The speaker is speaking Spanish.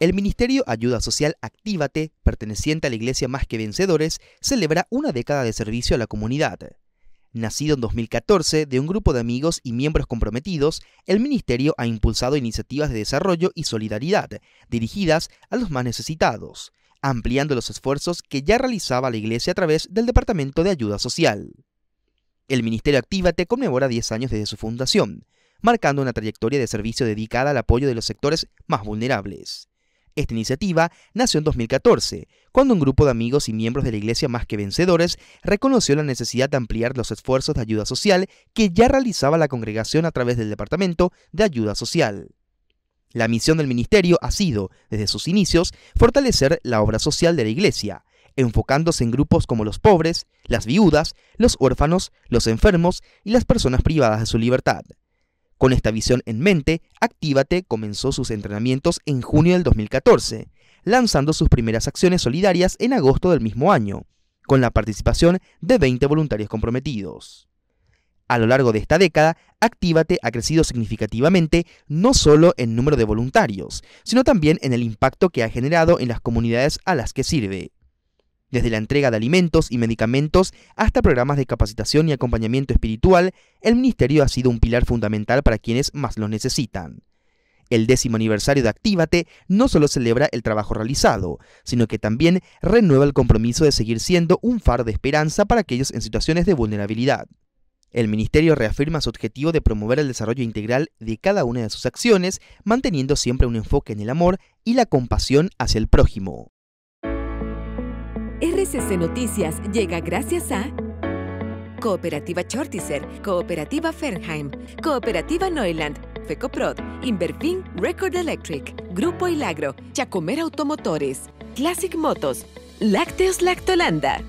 El Ministerio Ayuda Social Actívate, perteneciente a la Iglesia Más que Vencedores, celebra una década de servicio a la comunidad. Nacido en 2014 de un grupo de amigos y miembros comprometidos, el Ministerio ha impulsado iniciativas de desarrollo y solidaridad dirigidas a los más necesitados, ampliando los esfuerzos que ya realizaba la Iglesia a través del Departamento de Ayuda Social. El Ministerio Actívate conmemora 10 años desde su fundación, marcando una trayectoria de servicio dedicada al apoyo de los sectores más vulnerables. Esta iniciativa nació en 2014, cuando un grupo de amigos y miembros de la Iglesia Más que Vencedores reconoció la necesidad de ampliar los esfuerzos de ayuda social que ya realizaba la congregación a través del Departamento de Ayuda Social. La misión del ministerio ha sido, desde sus inicios, fortalecer la obra social de la Iglesia, enfocándose en grupos como los pobres, las viudas, los huérfanos, los enfermos y las personas privadas de su libertad. Con esta visión en mente, Actívate comenzó sus entrenamientos en junio del 2014, lanzando sus primeras acciones solidarias en agosto del mismo año, con la participación de 20 voluntarios comprometidos. A lo largo de esta década, Actívate ha crecido significativamente no solo en número de voluntarios, sino también en el impacto que ha generado en las comunidades a las que sirve. Desde la entrega de alimentos y medicamentos hasta programas de capacitación y acompañamiento espiritual, el Ministerio ha sido un pilar fundamental para quienes más lo necesitan. El décimo aniversario de Actívate no solo celebra el trabajo realizado, sino que también renueva el compromiso de seguir siendo un faro de esperanza para aquellos en situaciones de vulnerabilidad. El Ministerio reafirma su objetivo de promover el desarrollo integral de cada una de sus acciones, manteniendo siempre un enfoque en el amor y la compasión hacia el prójimo. RCC Noticias llega gracias a Cooperativa Chortiser, Cooperativa Fernheim, Cooperativa Neuland, FECOPROD, Inverfin Record Electric, Grupo Hilagro, Chacomer Automotores, Classic Motos, Lácteos Lactolanda.